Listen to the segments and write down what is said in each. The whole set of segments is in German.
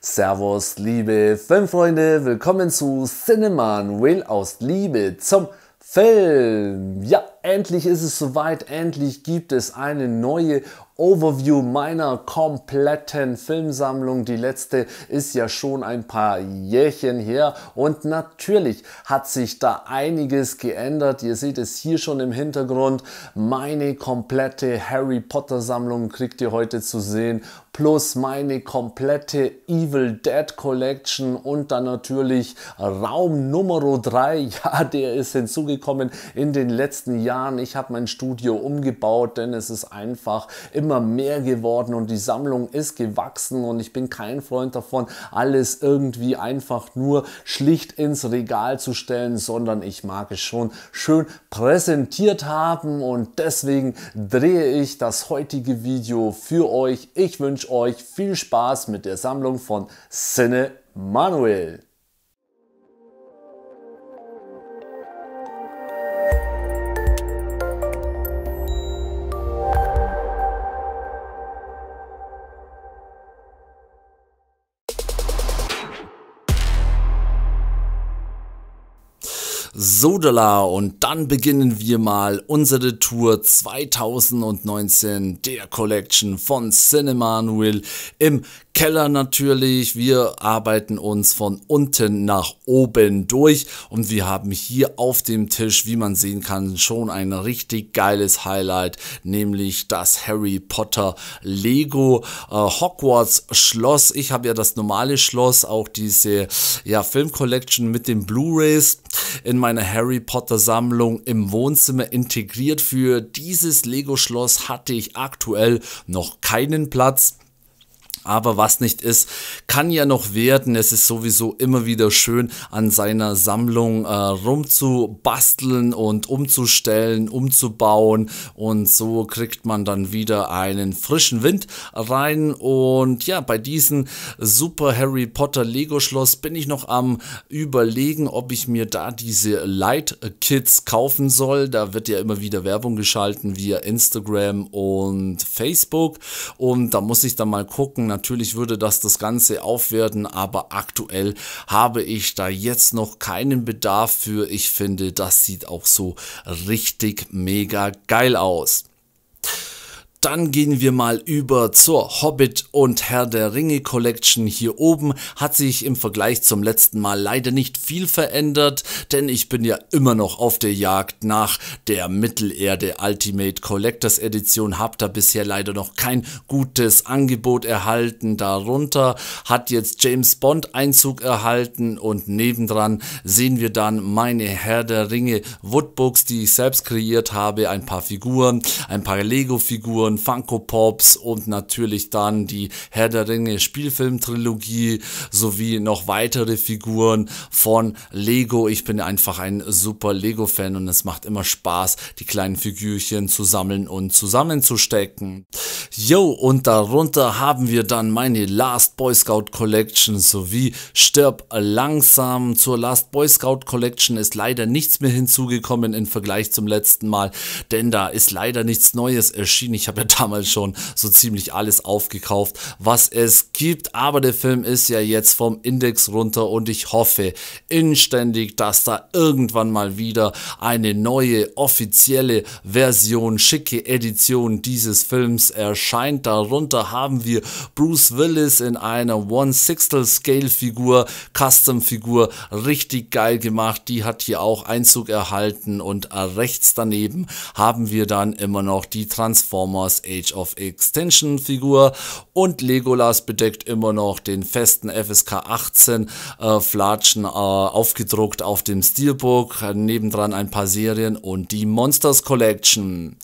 Servus, liebe Filmfreunde, willkommen zu Cineman Will aus Liebe zum Film. Ja, endlich ist es soweit, endlich gibt es eine neue Overview meiner kompletten Filmsammlung. Die letzte ist ja schon ein paar Jährchen her und natürlich hat sich da einiges geändert. Ihr seht es hier schon im Hintergrund. Meine komplette Harry Potter Sammlung kriegt ihr heute zu sehen plus meine komplette Evil Dead Collection und dann natürlich Raum Nummer 3. Ja, der ist hinzugekommen in den letzten Jahren. Ich habe mein Studio umgebaut, denn es ist einfach immer immer mehr geworden und die Sammlung ist gewachsen und ich bin kein Freund davon, alles irgendwie einfach nur schlicht ins Regal zu stellen, sondern ich mag es schon schön präsentiert haben und deswegen drehe ich das heutige Video für euch. Ich wünsche euch viel Spaß mit der Sammlung von Sinne Manuel. Sodala und dann beginnen wir mal unsere Tour 2019 der Collection von Cinema Cinemanuel im Keller natürlich. Wir arbeiten uns von unten nach oben durch und wir haben hier auf dem Tisch, wie man sehen kann, schon ein richtig geiles Highlight, nämlich das Harry Potter Lego äh, Hogwarts Schloss. Ich habe ja das normale Schloss, auch diese ja, Film Collection mit den Blu-rays in meiner Harry Potter Sammlung im Wohnzimmer integriert. Für dieses Lego Schloss hatte ich aktuell noch keinen Platz. Aber was nicht ist, kann ja noch werden. Es ist sowieso immer wieder schön, an seiner Sammlung äh, rumzubasteln und umzustellen, umzubauen. Und so kriegt man dann wieder einen frischen Wind rein. Und ja, bei diesem Super Harry Potter Lego Schloss bin ich noch am Überlegen, ob ich mir da diese Light Kits kaufen soll. Da wird ja immer wieder Werbung geschalten via Instagram und Facebook. Und da muss ich dann mal gucken, natürlich würde das das Ganze aufwerten, aber aktuell habe ich da jetzt noch keinen Bedarf für. Ich finde, das sieht auch so richtig mega geil aus. Dann gehen wir mal über zur Hobbit und Herr der Ringe Collection. Hier oben hat sich im Vergleich zum letzten Mal leider nicht viel verändert, denn ich bin ja immer noch auf der Jagd nach der Mittelerde Ultimate Collectors Edition. Hab da bisher leider noch kein gutes Angebot erhalten. Darunter hat jetzt James Bond Einzug erhalten und nebendran sehen wir dann meine Herr der Ringe Woodbooks, die ich selbst kreiert habe. Ein paar Figuren, ein paar Lego Figuren Figuren, Funko Pops und natürlich dann die Herr der Ringe Spielfilmtrilogie sowie noch weitere Figuren von Lego. Ich bin einfach ein super Lego-Fan und es macht immer Spaß, die kleinen Figürchen zu sammeln und zusammenzustecken. Yo, und darunter haben wir dann meine Last Boy Scout Collection sowie Stirb langsam. Zur Last Boy Scout Collection ist leider nichts mehr hinzugekommen im Vergleich zum letzten Mal, denn da ist leider nichts Neues erschienen. Ich habe habe ja damals schon so ziemlich alles aufgekauft, was es gibt. Aber der Film ist ja jetzt vom Index runter und ich hoffe inständig, dass da irgendwann mal wieder eine neue offizielle Version, schicke Edition dieses Films erscheint. Darunter haben wir Bruce Willis in einer One-Sixtel-Scale-Figur, Custom-Figur, richtig geil gemacht. Die hat hier auch Einzug erhalten und rechts daneben haben wir dann immer noch die Transformers Omas Age of Extension Figur und Legolas bedeckt immer noch den festen FSK 18 äh, Flatschen äh, aufgedruckt auf dem Steelbook, äh, nebendran ein paar Serien und die Monsters Collection.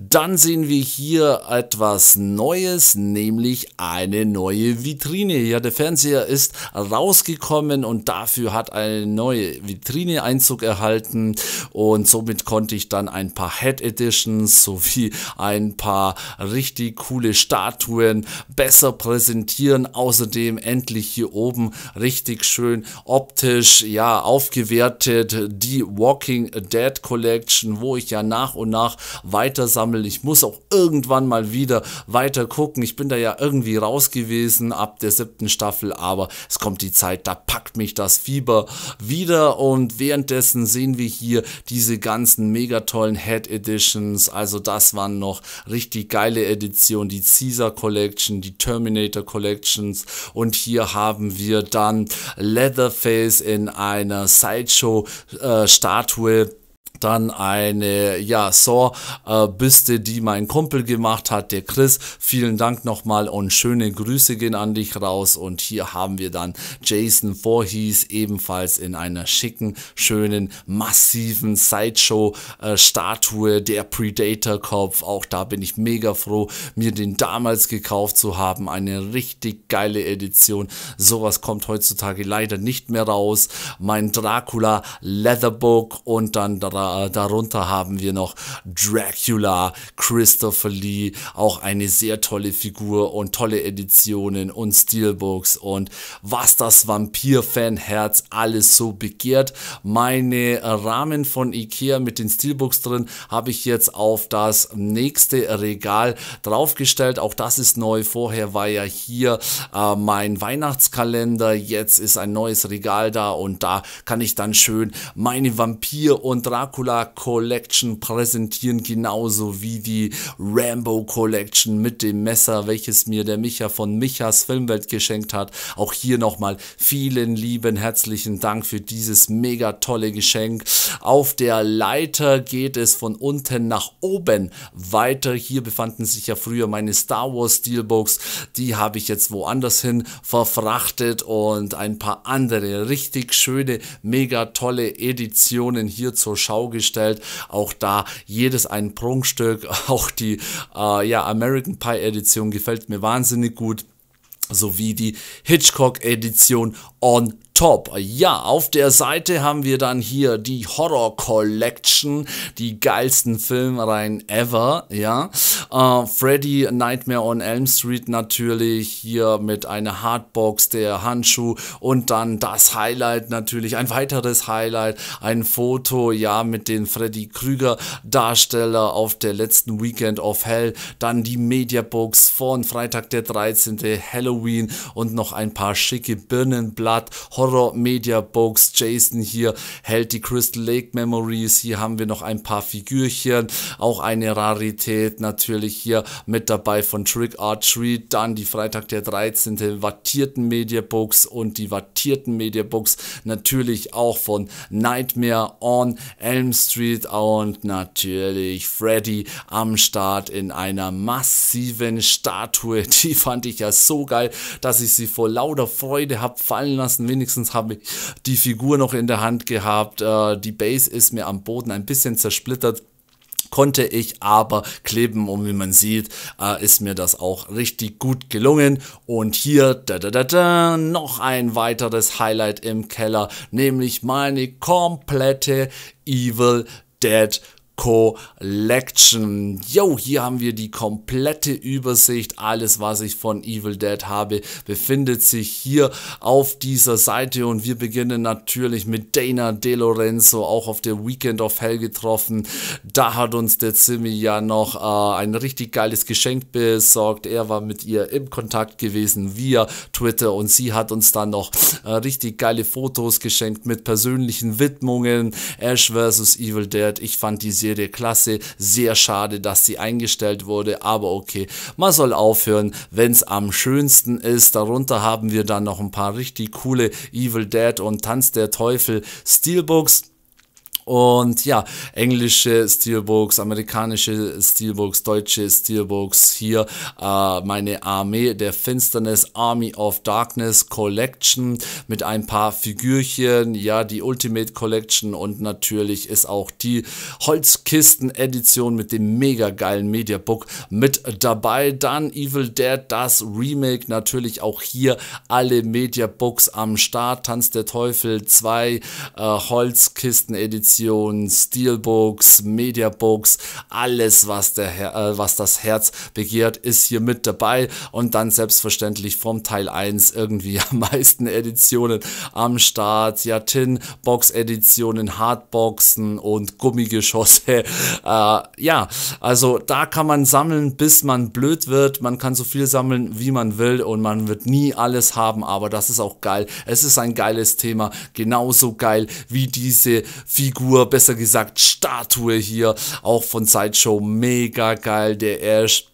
Dann sehen wir hier etwas Neues, nämlich eine neue Vitrine. Ja, der Fernseher ist rausgekommen und dafür hat eine neue Vitrine Einzug erhalten und somit konnte ich dann ein paar Head Editions sowie ein paar richtig coole Statuen, besser präsentieren, außerdem endlich hier oben richtig schön optisch, ja, aufgewertet, die Walking Dead Collection, wo ich ja nach und nach weiter sammle. Ich muss auch irgendwann mal wieder weiter gucken. Ich bin da ja irgendwie raus gewesen ab der siebten Staffel, aber es kommt die Zeit, da packt mich das Fieber wieder und währenddessen sehen wir hier diese ganzen mega tollen Head Editions. Also das waren noch richtig die geile Edition, die Caesar Collection, die Terminator Collections und hier haben wir dann Leatherface in einer Sideshow-Statue. Äh, dann eine ja, Saw-Büste, äh, die mein Kumpel gemacht hat, der Chris. Vielen Dank nochmal und schöne Grüße gehen an dich raus. Und hier haben wir dann Jason Voorhees ebenfalls in einer schicken, schönen, massiven Sideshow-Statue, äh, der Predator-Kopf. Auch da bin ich mega froh, mir den damals gekauft zu haben. Eine richtig geile Edition. Sowas kommt heutzutage leider nicht mehr raus. Mein Dracula Leatherbook und dann da darunter haben wir noch Dracula, Christopher Lee, auch eine sehr tolle Figur und tolle Editionen und Steelbooks und was das Vampir-Fanherz alles so begehrt. Meine Rahmen von Ikea mit den Steelbooks drin habe ich jetzt auf das nächste Regal draufgestellt. Auch das ist neu. Vorher war ja hier äh, mein Weihnachtskalender. Jetzt ist ein neues Regal da und da kann ich dann schön meine Vampir- und Dracula Dracula Collection präsentieren, genauso wie die Rambo Collection mit dem Messer, welches mir der Micha von Michas Filmwelt geschenkt hat. Auch hier nochmal vielen lieben herzlichen Dank für dieses mega tolle Geschenk. Auf der Leiter geht es von unten nach oben weiter. Hier befanden sich ja früher meine Star Wars Steelbooks. Die habe ich jetzt woanders hin verfrachtet und ein paar andere richtig schöne, mega tolle Editionen hier zur Schau gestellt. Auch da jedes ein Prunkstück, auch die äh, ja, American Pie Edition gefällt mir wahnsinnig gut sowie die Hitchcock Edition On Top. Ja, auf der Seite haben wir dann hier die Horror Collection, die geilsten Filmreihen ever, ja. Äh, Freddy Nightmare on Elm Street natürlich hier mit einer Hardbox der Handschuh und dann das Highlight natürlich, ein weiteres Highlight, ein Foto, ja, mit den Freddy Krüger Darsteller auf der letzten Weekend of Hell, dann die Mediabox von Freitag der 13. Halloween und noch ein paar schicke Birnenblatt -Horror Horror Media Books. Jason hier hält die Crystal Lake Memories. Hier haben wir noch ein paar Figürchen. Auch eine Rarität natürlich hier mit dabei von Trick Art Treat. Dann die Freitag der 13. wattierten Media Books und die wattierten Media Books natürlich auch von Nightmare on Elm Street und natürlich Freddy am Start in einer massiven Statue. Die fand ich ja so geil, dass ich sie vor lauter Freude habe fallen lassen. Wenigstens wenigstens habe ich die Figur noch in der Hand gehabt. Äh, die Base ist mir am Boden ein bisschen zersplittert konnte ich aber kleben und wie man sieht, äh, ist mir das auch richtig gut gelungen. Und hier da, da, da, da, noch ein weiteres Highlight im Keller, nämlich meine komplette Evil Dead Collection. Yo, hier haben wir die komplette Übersicht. Alles, was ich von Evil Dead habe, befindet sich hier auf dieser Seite und wir beginnen natürlich mit Dana De Lorenzo, auch auf der Weekend of Hell getroffen. Da hat uns der Zimmy ja noch äh, ein richtig geiles Geschenk besorgt. Er war mit ihr im Kontakt gewesen via Twitter und sie hat uns dann noch äh, richtig geile Fotos geschenkt mit persönlichen Widmungen. Ash vs. Evil Dead. Ich fand diese Serie Klasse. Sehr schade, dass sie eingestellt wurde, aber okay. Man soll aufhören, wenn es am schönsten ist. Darunter haben wir dann noch ein paar richtig coole Evil Dead und Tanz der Teufel Steelbooks. Und ja, englische Steelbooks, amerikanische Steelbooks, deutsche Steelbooks hier, äh, meine Armee der Finsternis, Army of Darkness Collection mit ein paar Figürchen, ja, die Ultimate Collection und natürlich ist auch die Holzkisten-Edition mit dem mega geilen Mediabook mit dabei. Dann Evil Dead, das Remake, natürlich auch hier alle Mediabooks am Start, Tanz der Teufel 2, äh, Holzkisten-Edition Edition, Steelbooks, Mediabooks, alles, was, der, äh, was das Herz begehrt, ist hier mit dabei. Und dann selbstverständlich vom Teil 1 irgendwie am meisten Editionen am Start. Ja, Tin-Box-Editionen, Hardboxen und Gummigeschosse. Äh, ja, also da kann man sammeln, bis man blöd wird. Man kann so viel sammeln, wie man will und man wird nie alles haben, aber das ist auch geil. Es ist ein geiles Thema, genauso geil wie diese Figur Figur, besser gesagt Statue hier, auch von Sideshow, mega geil, der erst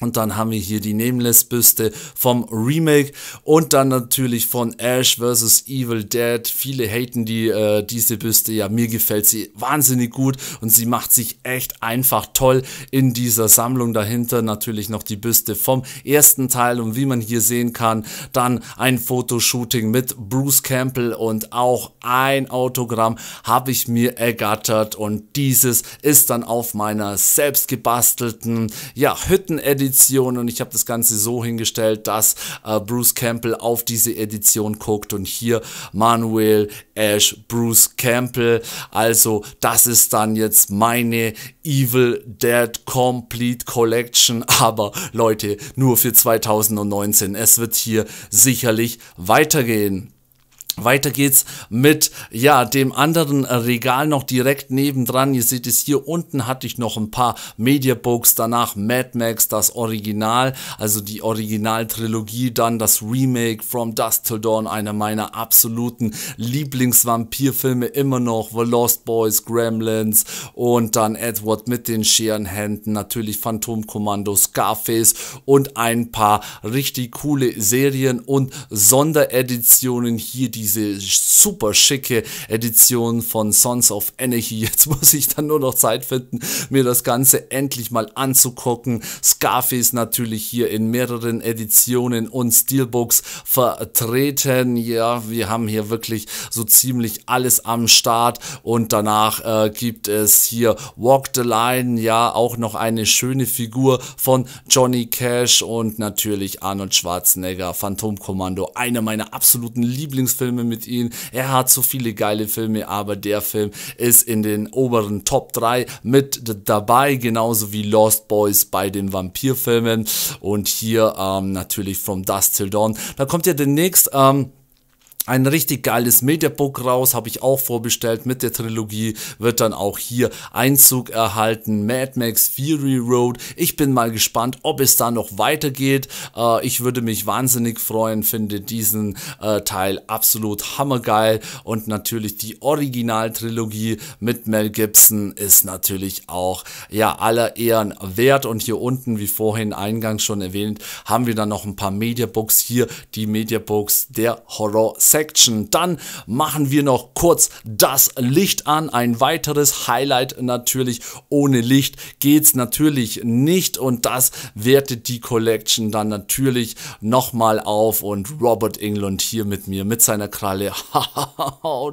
und dann haben wir hier die Nameless-Büste vom Remake und dann natürlich von Ash vs. Evil Dead. Viele haten die, äh, diese Büste. Ja, mir gefällt sie wahnsinnig gut und sie macht sich echt einfach toll in dieser Sammlung dahinter. Natürlich noch die Büste vom ersten Teil und wie man hier sehen kann, dann ein Fotoshooting mit Bruce Campbell und auch ein Autogramm habe ich mir ergattert und dieses ist dann auf meiner selbst gebastelten, ja, Hütten-Edition Edition und ich habe das Ganze so hingestellt, dass äh, Bruce Campbell auf diese Edition guckt und hier Manuel Ash Bruce Campbell. Also das ist dann jetzt meine Evil Dead Complete Collection, aber Leute, nur für 2019. Es wird hier sicherlich weitergehen. Weiter geht's mit ja, dem anderen Regal noch direkt nebendran. Ihr seht es hier unten hatte ich noch ein paar Media Books, danach Mad Max, das Original, also die Originaltrilogie, dann das Remake From Dust to Dawn, einer meiner absoluten Lieblingsvampirfilme immer noch, The Lost Boys, Gremlins und dann Edward mit den scheren Händen, natürlich Phantomkommando, Scarface und ein paar richtig coole Serien und Sondereditionen hier, die diese super schicke Edition von Sons of Anarchy. Jetzt muss ich dann nur noch Zeit finden, mir das Ganze endlich mal anzugucken. Scarface natürlich hier in mehreren Editionen und Steelbooks vertreten. Ja, wir haben hier wirklich so ziemlich alles am Start und danach äh, gibt es hier Walk the Line, ja, auch noch eine schöne Figur von Johnny Cash und natürlich Arnold Schwarzenegger, Phantomkommando, einer meiner absoluten Lieblingsfilme Filme mit ihm. Er hat so viele geile Filme, aber der Film ist in den oberen Top 3 mit dabei, genauso wie Lost Boys bei den Vampirfilmen. Und hier ähm, natürlich From Dust Till Dawn. Da kommt ja demnächst. Ähm, ein richtig geiles Mediabook raus, habe ich auch vorbestellt mit der Trilogie, wird dann auch hier Einzug erhalten, Mad Max Fury Road. Ich bin mal gespannt, ob es da noch weitergeht. Äh, ich würde mich wahnsinnig freuen, finde diesen äh, Teil absolut hammergeil und natürlich die Originaltrilogie mit Mel Gibson ist natürlich auch ja aller Ehren wert und hier unten, wie vorhin eingangs schon erwähnt, haben wir dann noch ein paar Mediabooks hier, die Mediabooks der Horror-Sektion Section. Dann machen wir noch kurz das Licht an. Ein weiteres Highlight natürlich. Ohne Licht geht es natürlich nicht und das wertet die Collection dann natürlich nochmal auf und Robert England hier mit mir mit seiner Kralle.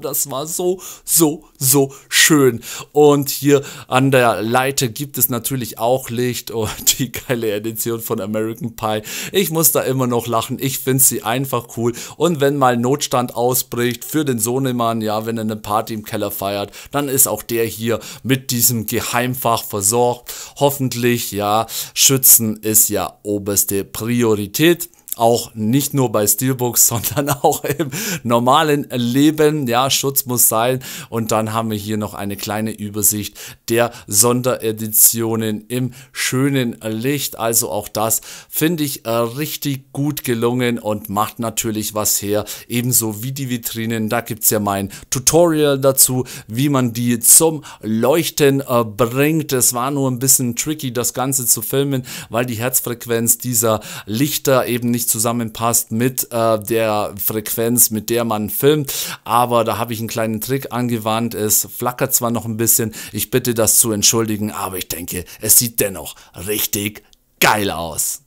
das war so, so, so schön. Und hier an der Leiter gibt es natürlich auch Licht und oh, die geile Edition von American Pie. Ich muss da immer noch lachen. Ich finde sie einfach cool. Und wenn mal Notstand Aufstand ausbricht für den Sohnemann, ja, wenn er eine Party im Keller feiert, dann ist auch der hier mit diesem Geheimfach versorgt. Hoffentlich, ja, Schützen ist ja oberste Priorität auch nicht nur bei Steelbooks, sondern auch im normalen Leben. Ja, Schutz muss sein. Und dann haben wir hier noch eine kleine Übersicht der Sondereditionen im schönen Licht. Also auch das finde ich äh, richtig gut gelungen und macht natürlich was her. Ebenso wie die Vitrinen. Da gibt es ja mein Tutorial dazu, wie man die zum Leuchten äh, bringt. Es war nur ein bisschen tricky, das Ganze zu filmen, weil die Herzfrequenz dieser Lichter eben nicht nicht zusammenpasst mit äh, der Frequenz, mit der man filmt. Aber da habe ich einen kleinen Trick angewandt. Es flackert zwar noch ein bisschen, ich bitte das zu entschuldigen, aber ich denke, es sieht dennoch richtig geil aus.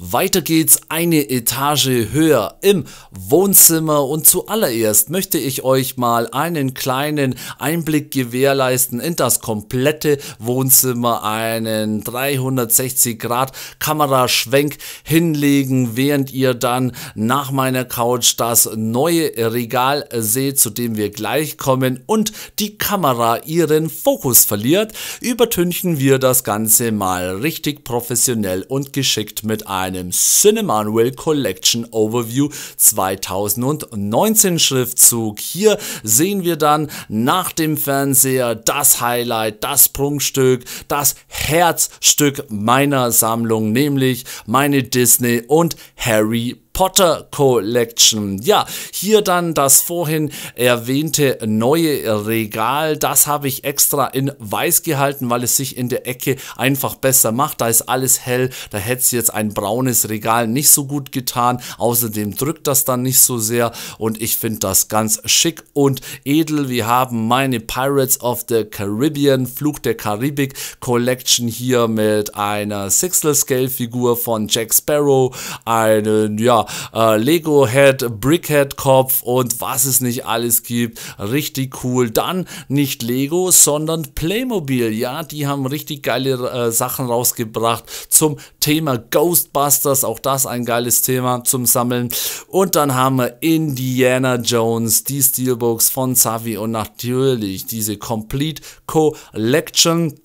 Weiter geht's eine Etage höher im Wohnzimmer und zuallererst möchte ich euch mal einen kleinen Einblick gewährleisten in das komplette Wohnzimmer, einen 360 Grad Kameraschwenk hinlegen, während ihr dann nach meiner Couch das neue Regal seht, zu dem wir gleich kommen und die Kamera ihren Fokus verliert, übertünchen wir das Ganze mal richtig professionell und geschickt mit einem einem Cinemanuel Collection Overview 2019 Schriftzug. Hier sehen wir dann nach dem Fernseher das Highlight, das Prunkstück, das Herzstück meiner Sammlung, nämlich meine Disney und Harry Potter. Potter Collection. Ja, hier dann das vorhin erwähnte neue Regal. Das habe ich extra in weiß gehalten, weil es sich in der Ecke einfach besser macht. Da ist alles hell. Da hätte es jetzt ein braunes Regal nicht so gut getan. Außerdem drückt das dann nicht so sehr. Und ich finde das ganz schick und edel. Wir haben meine Pirates of the Caribbean, Flug der Karibik Collection hier mit einer Sixtel Scale Figur von Jack Sparrow, einen, ja, äh, Lego Head, Brick Head Kopf und was es nicht alles gibt. Richtig cool. Dann nicht Lego, sondern Playmobil. Ja, die haben richtig geile äh, Sachen rausgebracht zum Thema Ghostbusters. Auch das ein geiles Thema zum Sammeln. Und dann haben wir Indiana Jones, die Steelbooks von Savi und natürlich diese Complete Collection.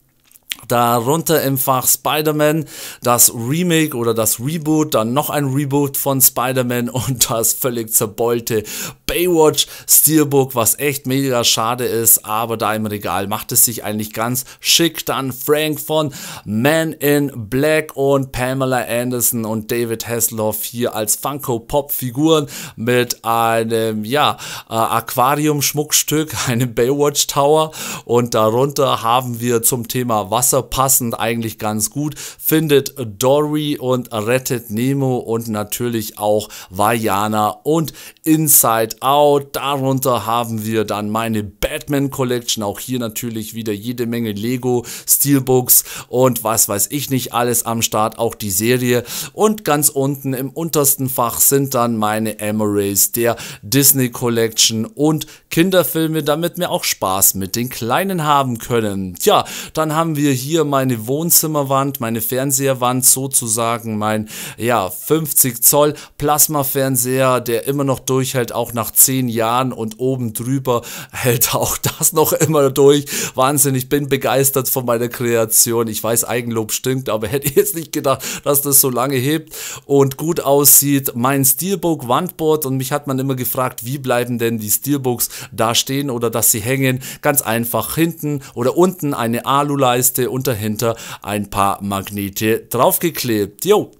Darunter im Fach Spider-Man, das Remake oder das Reboot, dann noch ein Reboot von Spider-Man und das völlig zerbeulte Baywatch Steelbook, was echt mega schade ist, aber da im Regal macht es sich eigentlich ganz schick. Dann Frank von Man in Black und Pamela Anderson und David Hasselhoff hier als Funko Pop Figuren mit einem, ja, äh, Aquarium Schmuckstück, einem Baywatch Tower und darunter haben wir zum Thema Wasser passend eigentlich ganz gut, findet Dory und rettet Nemo und natürlich auch Vajana und Inside Out. Darunter haben wir dann meine Batman Collection, auch hier natürlich wieder jede Menge Lego, Steelbooks und was weiß ich nicht alles am Start, auch die Serie. Und ganz unten im untersten Fach sind dann meine Emeralds der Disney Collection und Kinderfilme, damit wir auch Spaß mit den Kleinen haben können. Tja, dann haben wir hier hier meine Wohnzimmerwand, meine Fernseherwand, sozusagen mein ja, 50 Zoll Plasmafernseher, der immer noch durchhält, auch nach 10 Jahren und oben drüber hält auch das noch immer durch. Wahnsinn, ich bin begeistert von meiner Kreation. Ich weiß, Eigenlob stinkt, aber hätte jetzt nicht gedacht, dass das so lange hebt und gut aussieht. Mein Steelbook Wandboard und mich hat man immer gefragt, wie bleiben denn die Steelbooks da stehen oder dass sie hängen. Ganz einfach hinten oder unten eine Aluleiste und dahinter ein paar Magnete draufgeklebt. Jo,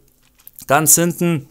ganz hinten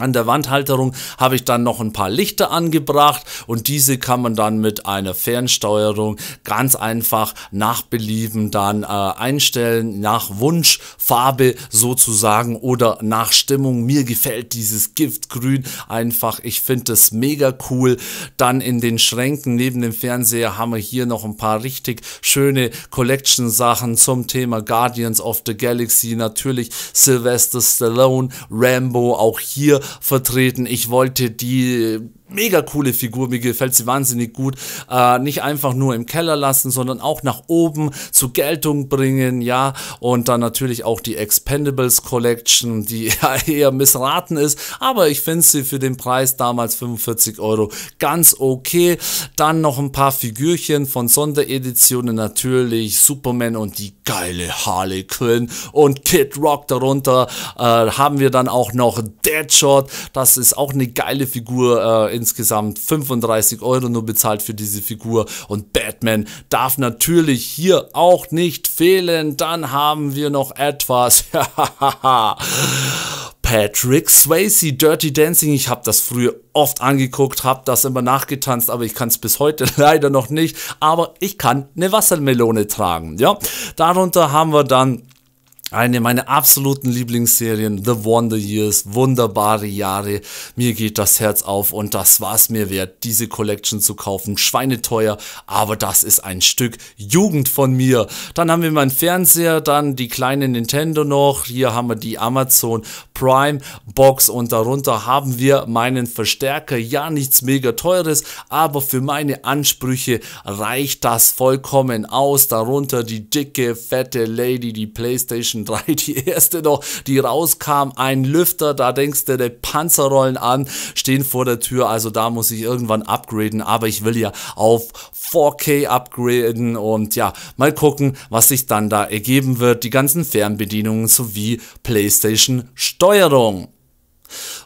an der Wandhalterung habe ich dann noch ein paar Lichter angebracht und diese kann man dann mit einer Fernsteuerung ganz einfach nach Belieben dann äh, einstellen, nach Wunsch, Farbe sozusagen oder nach Stimmung. Mir gefällt dieses Giftgrün einfach, ich finde es mega cool. Dann in den Schränken neben dem Fernseher haben wir hier noch ein paar richtig schöne Collection-Sachen zum Thema Guardians of the Galaxy, natürlich Sylvester Stallone, Rambo, auch hier vertreten. Ich wollte die mega coole Figur, mir gefällt sie wahnsinnig gut. Äh, nicht einfach nur im Keller lassen, sondern auch nach oben zur Geltung bringen, ja. Und dann natürlich auch die Expendables Collection, die eher missraten ist, aber ich finde sie für den Preis damals 45 Euro ganz okay. Dann noch ein paar Figürchen von Sondereditionen natürlich, Superman und die geile Harley Quinn und Kid Rock darunter. Äh, haben wir dann auch noch Deadshot, das ist auch eine geile Figur äh, in insgesamt 35 Euro nur bezahlt für diese Figur und Batman darf natürlich hier auch nicht fehlen. Dann haben wir noch etwas. Patrick Swayze, Dirty Dancing. Ich habe das früher oft angeguckt, habe das immer nachgetanzt, aber ich kann es bis heute leider noch nicht. Aber ich kann eine Wassermelone tragen. Ja, darunter haben wir dann eine meiner absoluten Lieblingsserien, The Wonder Years, wunderbare Jahre. Mir geht das Herz auf und das war es mir wert, diese Collection zu kaufen. Schweineteuer, aber das ist ein Stück Jugend von mir. Dann haben wir meinen Fernseher, dann die kleine Nintendo noch. Hier haben wir die Amazon Prime Box und darunter haben wir meinen Verstärker. Ja, nichts mega teures, aber für meine Ansprüche reicht das vollkommen aus. Darunter die dicke, fette Lady, die PlayStation PlayStation 3, die erste noch, die rauskam, ein Lüfter, da denkst du, der Panzerrollen an, stehen vor der Tür, also da muss ich irgendwann upgraden, aber ich will ja auf 4K upgraden und ja, mal gucken, was sich dann da ergeben wird, die ganzen Fernbedienungen sowie PlayStation Steuerung.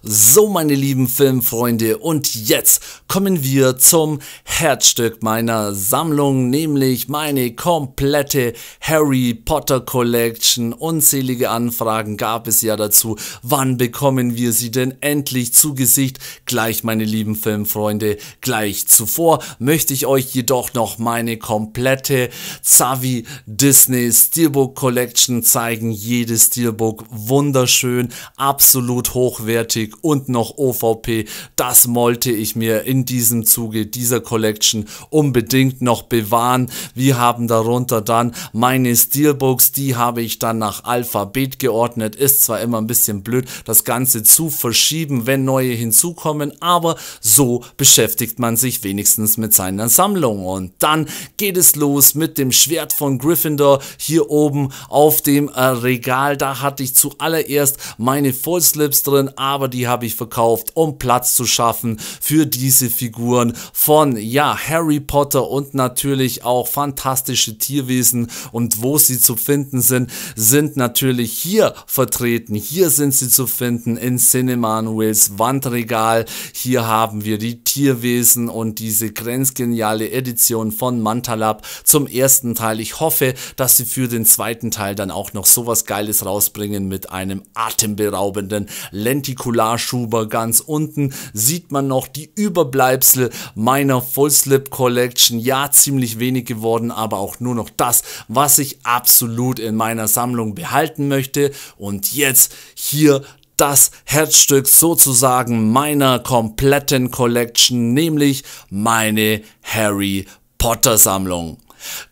So, meine lieben Filmfreunde, und jetzt kommen wir zum Herzstück meiner Sammlung, nämlich meine komplette Harry Potter Collection. Unzählige Anfragen gab es ja dazu. Wann bekommen wir sie denn endlich zu Gesicht? Gleich, meine lieben Filmfreunde, gleich zuvor möchte ich euch jedoch noch meine komplette Zavi Disney Steelbook Collection zeigen. Jedes Steelbook wunderschön, absolut hochwertig Musik und noch OVP. Das wollte ich mir in diesem Zuge dieser Collection unbedingt noch bewahren. Wir haben darunter dann meine Steelbooks, die habe ich dann nach Alphabet geordnet. Ist zwar immer ein bisschen blöd, das Ganze zu verschieben, wenn neue hinzukommen, aber so beschäftigt man sich wenigstens mit seiner Sammlung. Und dann geht es los mit dem Schwert von Gryffindor hier oben auf dem äh, Regal. Da hatte ich zuallererst meine Full Slips drin, aber die die habe ich verkauft, um Platz zu schaffen für diese Figuren von, ja, Harry Potter und natürlich auch fantastische Tierwesen und wo sie zu finden sind, sind natürlich hier vertreten. Hier sind sie zu finden in Cinemanuels Wandregal. Hier haben wir die Tierwesen und diese grenzgeniale Edition von Mantalab zum ersten Teil. Ich hoffe, dass sie für den zweiten Teil dann auch noch sowas Geiles rausbringen mit einem atemberaubenden Lenticular Starschuber ganz unten sieht man noch die Überbleibsel meiner Full Slip Collection. Ja, ziemlich wenig geworden, aber auch nur noch das, was ich absolut in meiner Sammlung behalten möchte. Und jetzt hier das Herzstück sozusagen meiner kompletten Collection, nämlich meine Harry Potter Sammlung.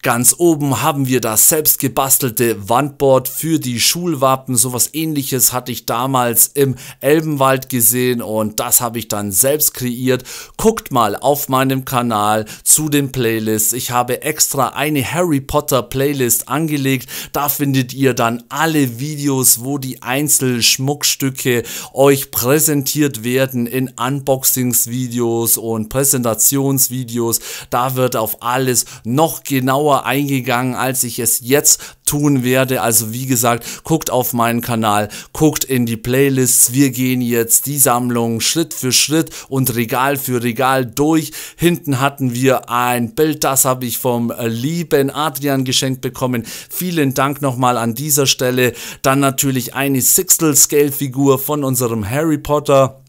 Ganz oben haben wir das selbstgebastelte Wandboard für die Schulwappen. Sowas ähnliches hatte ich damals im Elbenwald gesehen und das habe ich dann selbst kreiert. Guckt mal auf meinem Kanal zu den Playlists. Ich habe extra eine Harry Potter Playlist angelegt. Da findet ihr dann alle Videos, wo die Einzelschmuckstücke euch präsentiert werden in Unboxings-Videos und Präsentationsvideos. Da wird auf alles noch genau genauer eingegangen, als ich es jetzt tun werde. Also wie gesagt, guckt auf meinen Kanal, guckt in die Playlists. Wir gehen jetzt die Sammlung Schritt für Schritt und Regal für Regal durch. Hinten hatten wir ein Bild, das habe ich vom lieben Adrian geschenkt bekommen. Vielen Dank nochmal an dieser Stelle. Dann natürlich eine Sixtel Scale Figur von unserem Harry Potter.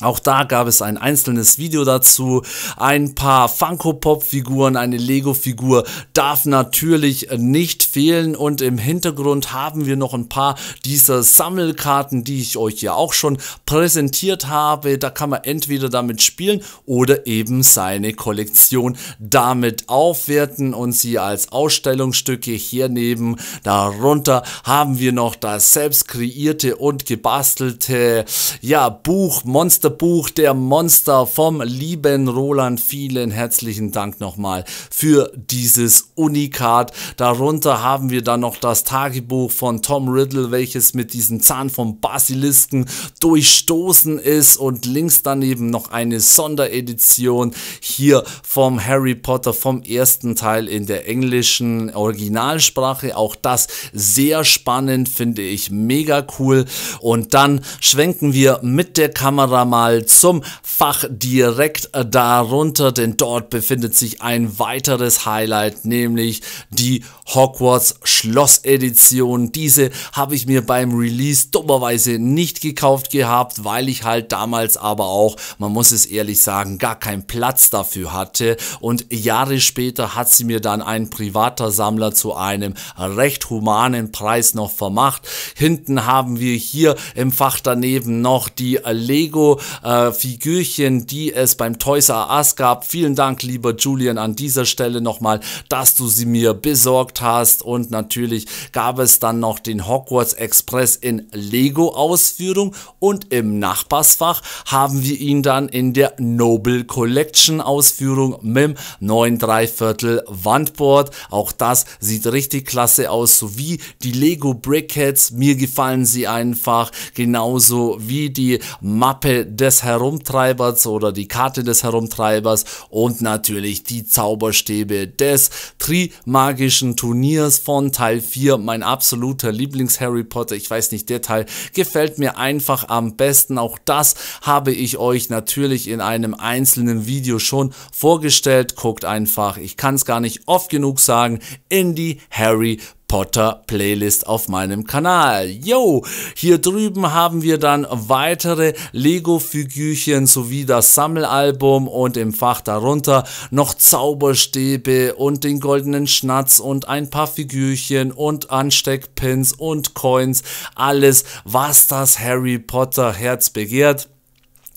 Auch da gab es ein einzelnes Video dazu, ein paar Funko-Pop-Figuren, eine Lego-Figur darf natürlich nicht fehlen und im Hintergrund haben wir noch ein paar dieser Sammelkarten, die ich euch ja auch schon präsentiert habe. Da kann man entweder damit spielen oder eben seine Kollektion damit aufwerten und sie als Ausstellungsstücke hier nehmen. Darunter haben wir noch das selbst kreierte und gebastelte ja, Buch Monster letzte Buch der Monster vom lieben Roland. Vielen herzlichen Dank nochmal für dieses Unikat. Darunter haben wir dann noch das Tagebuch von Tom Riddle, welches mit diesem Zahn vom Basilisken durchstoßen ist und links daneben noch eine Sonderedition hier vom Harry Potter vom ersten Teil in der englischen Originalsprache. Auch das sehr spannend, finde ich mega cool. Und dann schwenken wir mit der Kamera mal zum Fach direkt äh, darunter, denn dort befindet sich ein weiteres Highlight, nämlich die Hogwarts Schlossedition. Diese habe ich mir beim Release dummerweise nicht gekauft gehabt, weil ich halt damals aber auch, man muss es ehrlich sagen, gar keinen Platz dafür hatte. Und Jahre später hat sie mir dann ein privater Sammler zu einem recht humanen Preis noch vermacht. Hinten haben wir hier im Fach daneben noch die Lego-Figürchen, äh, die es beim Toys R Us gab. Vielen Dank, lieber Julian, an dieser Stelle nochmal, dass du sie mir besorgt gezockt hast. Und natürlich gab es dann noch den Hogwarts Express in Lego-Ausführung. Und im Nachbarsfach haben wir ihn dann in der Noble Collection Ausführung mit dem 9 Dreiviertel Wandboard. Auch das sieht richtig klasse aus, sowie die Lego Brickheads. Mir gefallen sie einfach genauso wie die Mappe des Herumtreibers oder die Karte des Herumtreibers und natürlich die Zauberstäbe des Trimagischen Turniers von Teil 4, mein absoluter Lieblings-Harry Potter, ich weiß nicht, der Teil gefällt mir einfach am besten. Auch das habe ich euch natürlich in einem einzelnen Video schon vorgestellt. Guckt einfach, ich kann es gar nicht oft genug sagen, in die Harry Potter. Potter Playlist auf meinem Kanal. Yo, hier drüben haben wir dann weitere Lego Figürchen sowie das Sammelalbum und im Fach darunter noch Zauberstäbe und den goldenen Schnatz und ein paar Figürchen und Ansteckpins und Coins. Alles, was das Harry Potter Herz begehrt.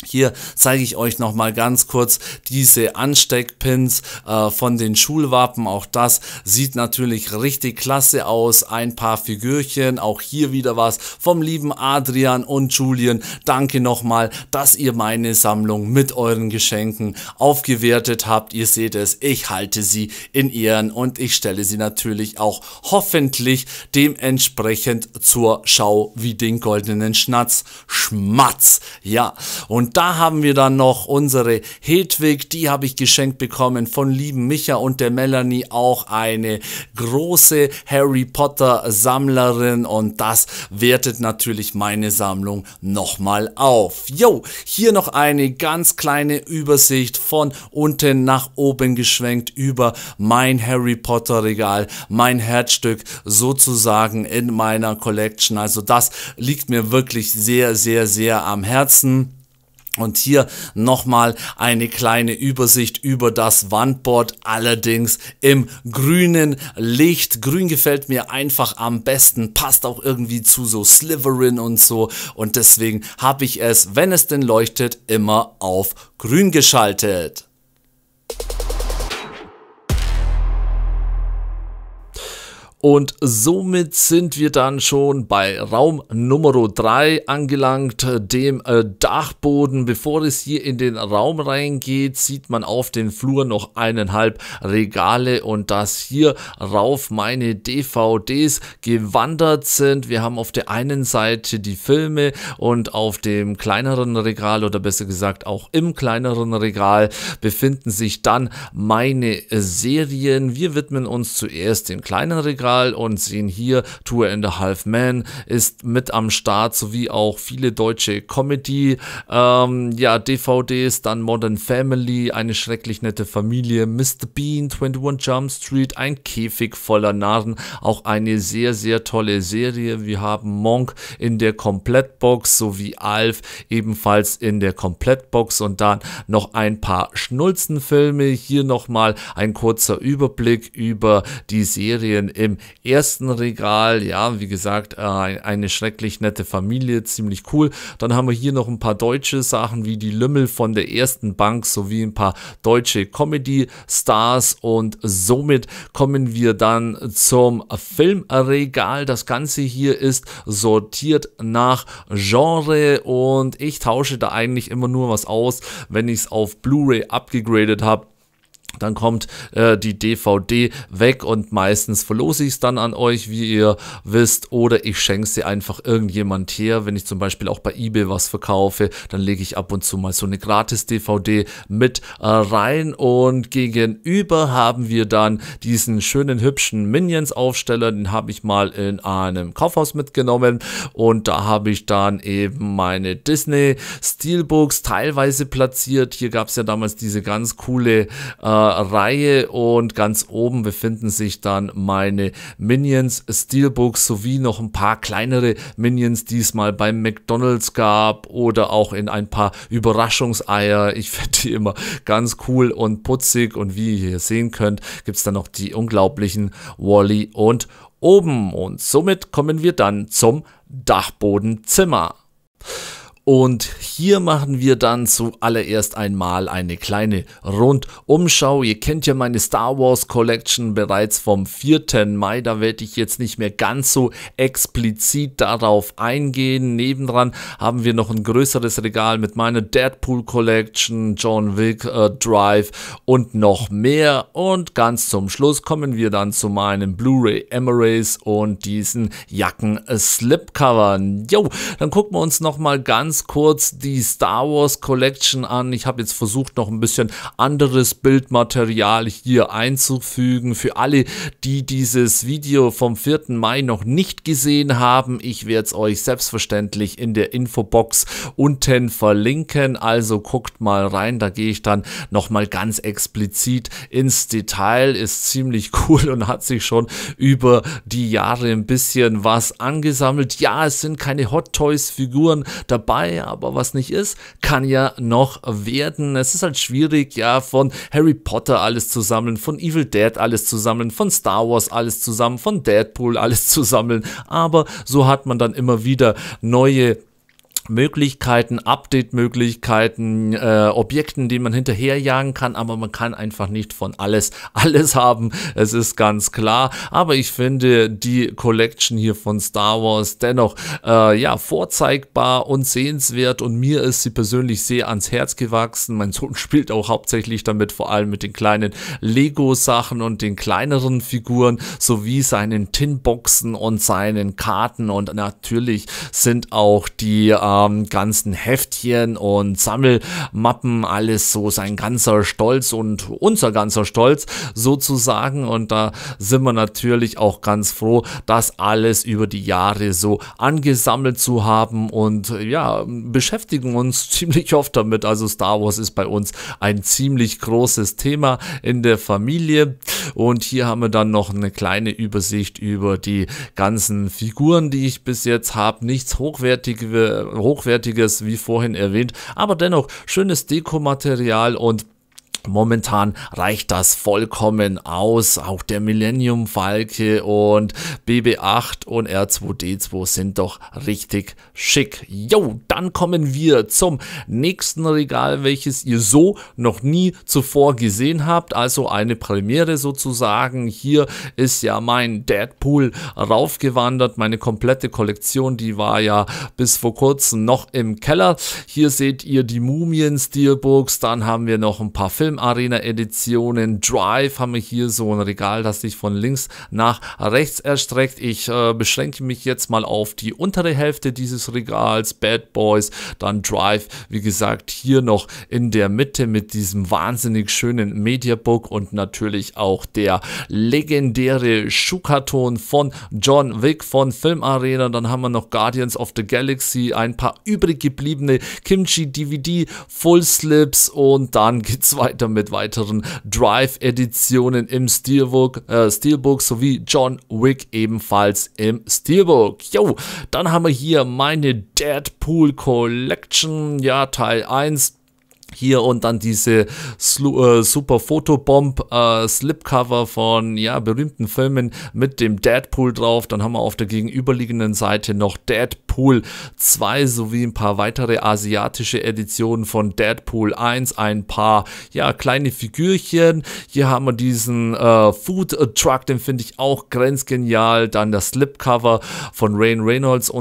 Hier zeige ich euch nochmal ganz kurz diese Ansteckpins äh, von den Schulwappen. Auch das sieht natürlich richtig klasse aus. Ein paar Figürchen. Auch hier wieder was vom lieben Adrian und Julien. Danke nochmal, dass ihr meine Sammlung mit euren Geschenken aufgewertet habt. Ihr seht es, ich halte sie in Ehren und ich stelle sie natürlich auch hoffentlich dementsprechend zur Schau wie den goldenen Schnatz. Schmatz. Ja, und und da haben wir dann noch unsere Hedwig, die habe ich geschenkt bekommen von lieben Micha und der Melanie, auch eine große Harry Potter Sammlerin und das wertet natürlich meine Sammlung nochmal auf. Jo, hier noch eine ganz kleine Übersicht von unten nach oben geschwenkt über mein Harry Potter Regal, mein Herzstück sozusagen in meiner Collection. Also das liegt mir wirklich sehr, sehr, sehr am Herzen. Und hier nochmal eine kleine Übersicht über das Wandboard, allerdings im grünen Licht. Grün gefällt mir einfach am besten, passt auch irgendwie zu so Sliverin und so. Und deswegen habe ich es, wenn es denn leuchtet, immer auf grün geschaltet. Und somit sind wir dann schon bei Raum Nummer 3 angelangt, dem äh, Dachboden. Bevor es hier in den Raum reingeht, sieht man auf dem Flur noch eineinhalb Regale und dass hier rauf meine DVDs gewandert sind. Wir haben auf der einen Seite die Filme und auf dem kleineren Regal oder besser gesagt auch im kleineren Regal befinden sich dann meine Serien. Wir widmen uns zuerst dem kleinen Regal Stahl und sehen hier Tour in the Half Man ist mit am Start, sowie auch viele deutsche Comedy, ähm, ja, DVDs, dann Modern Family, eine schrecklich nette Familie, Mr. Bean, 21 Jump Street, ein Käfig voller Narren, auch eine sehr, sehr tolle Serie. Wir haben Monk in der Komplettbox sowie Alf ebenfalls in der Komplettbox und dann noch ein paar Schnulzenfilme. Hier nochmal ein kurzer Überblick über die Serien im im ersten Regal, ja, wie gesagt, äh, eine schrecklich nette Familie, ziemlich cool. Dann haben wir hier noch ein paar deutsche Sachen wie die Lümmel von der ersten Bank sowie ein paar deutsche Comedy-Stars und somit kommen wir dann zum Filmregal. Das Ganze hier ist sortiert nach Genre und ich tausche da eigentlich immer nur was aus, wenn ich es auf Blu-ray abgegradet habe dann kommt äh, die DVD weg und meistens verlose ich es dann an euch, wie ihr wisst, oder ich schenke sie einfach irgendjemand her. Wenn ich zum Beispiel auch bei eBay was verkaufe, dann lege ich ab und zu mal so eine Gratis-DVD mit äh, rein und gegenüber haben wir dann diesen schönen hübschen Minions-Aufsteller, den habe ich mal in einem Kaufhaus mitgenommen und da habe ich dann eben meine Disney Steelbooks teilweise platziert. Hier gab es ja damals diese ganz coole äh, Reihe und ganz oben befinden sich dann meine Minions, Steelbooks sowie noch ein paar kleinere Minions, die es mal beim McDonalds gab oder auch in ein paar Überraschungseier. Ich finde die immer ganz cool und putzig und wie ihr hier sehen könnt, gibt es dann noch die unglaublichen Wally -E und oben. Und somit kommen wir dann zum Dachbodenzimmer. Und hier machen wir dann zuallererst einmal eine kleine Rundumschau. Ihr kennt ja meine Star Wars Collection bereits vom 4. Mai. Da werde ich jetzt nicht mehr ganz so explizit darauf eingehen. Nebendran haben wir noch ein größeres Regal mit meiner Deadpool Collection, John Wick äh, Drive und noch mehr. Und ganz zum Schluss kommen wir dann zu meinen Blu-ray Emirates und diesen Jacken Slipcovern. Jo, dann gucken wir uns nochmal ganz ganz kurz die Star Wars Collection an. Ich habe jetzt versucht, noch ein bisschen anderes Bildmaterial hier einzufügen. Für alle, die dieses Video vom 4. Mai noch nicht gesehen haben, ich werde es euch selbstverständlich in der Infobox unten verlinken. Also guckt mal rein, da gehe ich dann nochmal ganz explizit ins Detail. Ist ziemlich cool und hat sich schon über die Jahre ein bisschen was angesammelt. Ja, es sind keine Hot Toys Figuren dabei, dabei, aber was nicht ist, kann ja noch werden. Es ist halt schwierig, ja, von Harry Potter alles zu sammeln, von Evil Dead alles zu sammeln, von Star Wars alles zusammen, von Deadpool alles zu sammeln, aber so hat man dann immer wieder neue Möglichkeiten, Update-Möglichkeiten, äh, Objekten, die man hinterherjagen kann, aber man kann einfach nicht von alles alles haben. Es ist ganz klar. Aber ich finde die Collection hier von Star Wars dennoch äh, ja vorzeigbar und sehenswert und mir ist sie persönlich sehr ans Herz gewachsen. Mein Sohn spielt auch hauptsächlich damit, vor allem mit den kleinen Lego-Sachen und den kleineren Figuren sowie seinen Tinboxen und seinen Karten und natürlich sind auch die äh, ähm, ganzen Heftchen und Sammelmappen, alles so sein ganzer Stolz und unser ganzer Stolz sozusagen. Und da sind wir natürlich auch ganz froh, das alles über die Jahre so angesammelt zu haben und ja, beschäftigen uns ziemlich oft damit. Also Star Wars ist bei uns ein ziemlich großes Thema in der Familie. Und hier haben wir dann noch eine kleine Übersicht über die ganzen Figuren, die ich bis jetzt habe. Nichts hochwertiges, hochwertiges, wie vorhin erwähnt, aber dennoch schönes Dekomaterial und Momentan reicht das vollkommen aus. Auch der Millennium Falke und BB8 und R2D2 sind doch richtig schick. Jo, dann kommen wir zum nächsten Regal, welches ihr so noch nie zuvor gesehen habt. Also eine Premiere sozusagen. Hier ist ja mein Deadpool raufgewandert. Meine komplette Kollektion, die war ja bis vor kurzem noch im Keller. Hier seht ihr die Mumien-Steelbooks. Dann haben wir noch ein paar Filme Arena-Editionen. Drive haben wir hier so ein Regal, das sich von links nach rechts erstreckt. Ich äh, beschränke mich jetzt mal auf die untere Hälfte dieses Regals. Bad Boys, dann Drive, wie gesagt, hier noch in der Mitte mit diesem wahnsinnig schönen Mediabook und natürlich auch der legendäre Schuhkarton von John Wick von Film Arena. Dann haben wir noch Guardians of the Galaxy, ein paar übrig gebliebene Kimchi-DVD, Full Slips und dann geht's weiter weiter mit weiteren Drive-Editionen im Steelbook, äh, Steelbook sowie John Wick ebenfalls im Steelbook. Jo, dann haben wir hier meine Deadpool Collection, ja, Teil 1, hier und dann diese Slu äh, super Fotobomb äh, Slipcover von ja berühmten Filmen mit dem Deadpool drauf. Dann haben wir auf der gegenüberliegenden Seite noch Deadpool 2 sowie ein paar weitere asiatische Editionen von Deadpool 1, ein paar ja kleine Figürchen. Hier haben wir diesen äh, Food Truck, den finde ich auch grenzgenial. Dann das Slipcover von Rain Reynolds äh,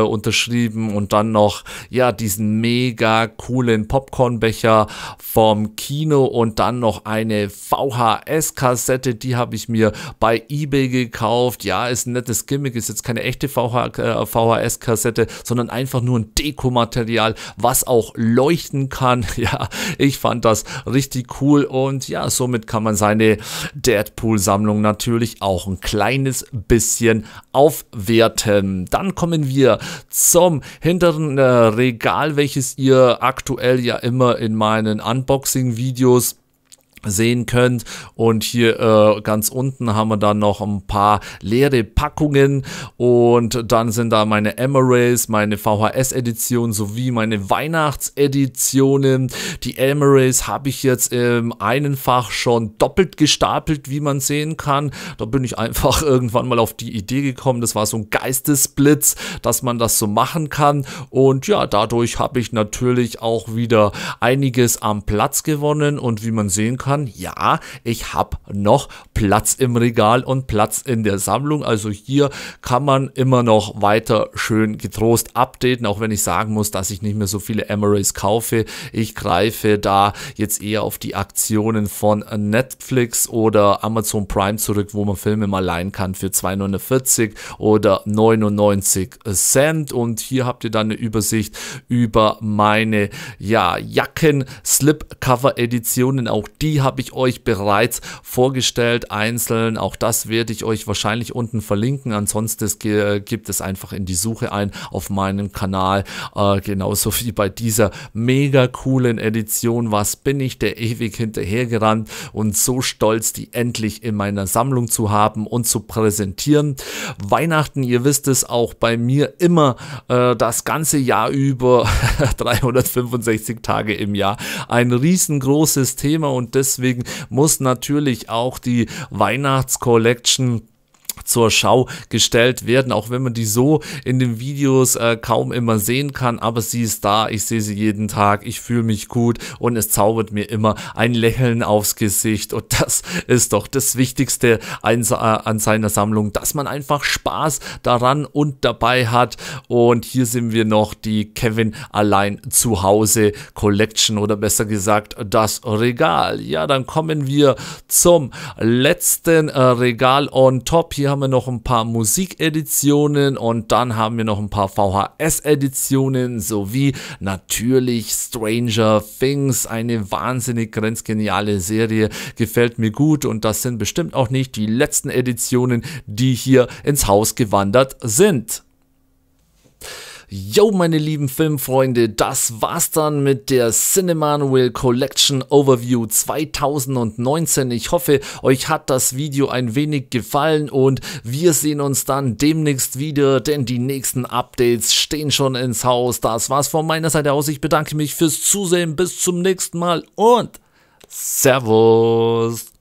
unterschrieben und dann noch ja diesen mega coolen Popcorn Aschenbecher vom Kino und dann noch eine VHS-Kassette, die habe ich mir bei eBay gekauft. Ja, ist ein nettes Gimmick, ist jetzt keine echte VHS-Kassette, äh, sondern einfach nur ein Dekomaterial, was auch leuchten kann. Ja, ich fand das richtig cool und ja, somit kann man seine Deadpool-Sammlung natürlich auch ein kleines bisschen aufwerten. Dann kommen wir zum hinteren äh, Regal, welches ihr aktuell ja im immer in meinen Unboxing-Videos sehen könnt. Und hier äh, ganz unten haben wir dann noch ein paar leere Packungen und dann sind da meine Emeralds, meine VHS-Edition sowie meine Weihnachtseditionen. Die Emeralds habe ich jetzt im einen Fach schon doppelt gestapelt, wie man sehen kann. Da bin ich einfach irgendwann mal auf die Idee gekommen, das war so ein Geistesblitz, dass man das so machen kann. Und ja, dadurch habe ich natürlich auch wieder einiges am Platz gewonnen und wie man sehen kann, kann, ja, ich habe noch Platz im Regal und Platz in der Sammlung. Also hier kann man immer noch weiter schön getrost updaten, auch wenn ich sagen muss, dass ich nicht mehr so viele Emeralds kaufe. Ich greife da jetzt eher auf die Aktionen von Netflix oder Amazon Prime zurück, wo man Filme mal leihen kann für 2,49 oder 99 Cent. Und hier habt ihr dann eine Übersicht über meine ja, Jacken Slipcover Editionen. Auch die habe ich euch bereits vorgestellt, einzeln. Auch das werde ich euch wahrscheinlich unten verlinken. Ansonsten gibt es einfach in die Suche ein auf meinem Kanal. Äh, genauso wie bei dieser mega coolen Edition. Was bin ich der ewig hinterhergerannt und so stolz, die endlich in meiner Sammlung zu haben und zu präsentieren. Weihnachten, ihr wisst es auch bei mir immer äh, das ganze Jahr über 365 Tage im Jahr ein riesengroßes Thema und das deswegen muss natürlich auch die Weihnachts-Collection zur Schau gestellt werden, auch wenn man die so in den Videos äh, kaum immer sehen kann, aber sie ist da, ich sehe sie jeden Tag, ich fühle mich gut und es zaubert mir immer ein Lächeln aufs Gesicht und das ist doch das Wichtigste an, äh, an seiner Sammlung, dass man einfach Spaß daran und dabei hat und hier sehen wir noch die Kevin allein zu Hause Collection oder besser gesagt das Regal. Ja, dann kommen wir zum letzten äh, Regal on top. Hier haben wir noch ein paar Musikeditionen und dann haben wir noch ein paar VHS-Editionen sowie natürlich Stranger Things, eine wahnsinnig grenzgeniale Serie, gefällt mir gut und das sind bestimmt auch nicht die letzten Editionen, die hier ins Haus gewandert sind. Yo, meine lieben Filmfreunde, das war's dann mit der Cinemanuel Collection Overview 2019. Ich hoffe, euch hat das Video ein wenig gefallen und wir sehen uns dann demnächst wieder, denn die nächsten Updates stehen schon ins Haus. Das war's von meiner Seite aus. Ich bedanke mich fürs Zusehen. Bis zum nächsten Mal und Servus.